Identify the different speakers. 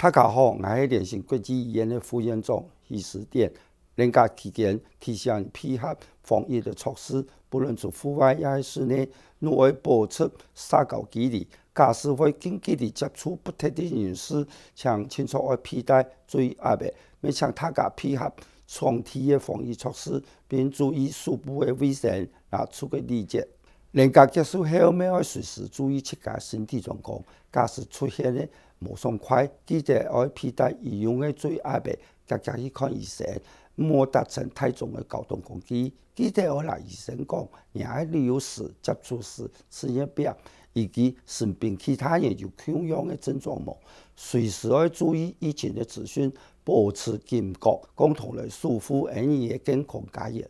Speaker 1: 他家好，我去联系国际医院的副院长、医师等，人家期间提醒配合防疫的措施。不论是户外还是室内，努会保持社交距离，驾驶会近距离接触不特的人士，像请出爱佩戴注意阿别，咪像他家配合创体的防疫措施，并注意腹部的卫生，拿出个理解。人格结束后，要随时注意自家身体状况，假使出现咧无爽快，记得要佩戴医用的最阿贝，积极去看医生，莫搭乘太重的交通工具。记得要来医生讲，任何旅游时、接触时、吃一病，以及身边其他人有溃疡的症状么？随时要注意疫情的资讯，保持警觉，共同来守护儿女的健康家园。